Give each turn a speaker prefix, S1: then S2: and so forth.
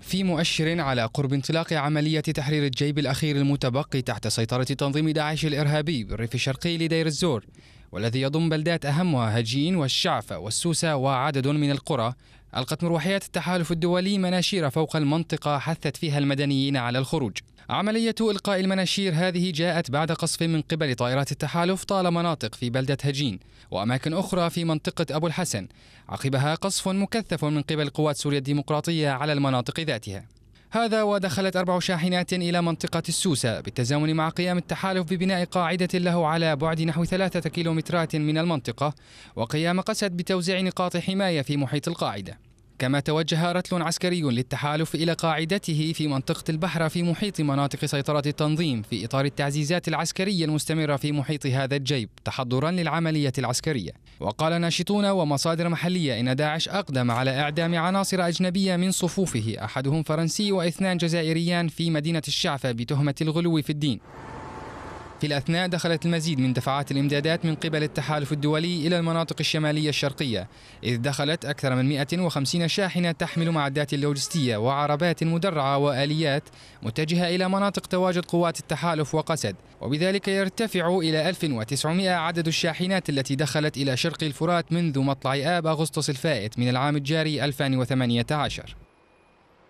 S1: في مؤشر على قرب انطلاق عملية تحرير الجيب الأخير المتبقي تحت سيطرة تنظيم داعش الإرهابي بالريف الشرقي لدير الزور والذي يضم بلدات أهمها هجين والشعفة والسوسة وعدد من القرى ألقت مروحيات التحالف الدولي مناشير فوق المنطقة حثت فيها المدنيين على الخروج عملية إلقاء المناشير هذه جاءت بعد قصف من قبل طائرات التحالف طال مناطق في بلدة هجين وأماكن أخرى في منطقة أبو الحسن عقبها قصف مكثف من قبل قوات سوريا الديمقراطية على المناطق ذاتها هذا ودخلت أربع شاحنات إلى منطقة السوسة بالتزامن مع قيام التحالف ببناء قاعدة له على بعد نحو ثلاثة كيلومترات من المنطقة وقيام قسد بتوزيع نقاط حماية في محيط القاعدة كما توجه رتل عسكري للتحالف إلى قاعدته في منطقة البحر في محيط مناطق سيطرة التنظيم في إطار التعزيزات العسكرية المستمرة في محيط هذا الجيب تحضرا للعملية العسكرية وقال ناشطون ومصادر محلية إن داعش أقدم على إعدام عناصر أجنبية من صفوفه أحدهم فرنسي واثنان جزائريان في مدينة الشعفة بتهمة الغلو في الدين في الأثناء دخلت المزيد من دفعات الإمدادات من قبل التحالف الدولي إلى المناطق الشمالية الشرقية إذ دخلت أكثر من 150 شاحنة تحمل معدات لوجستية وعربات مدرعة وآليات متجهة إلى مناطق تواجد قوات التحالف وقسد وبذلك يرتفع إلى 1900 عدد الشاحنات التي دخلت إلى شرق الفرات منذ مطلع آب أغسطس الفائت من العام الجاري 2018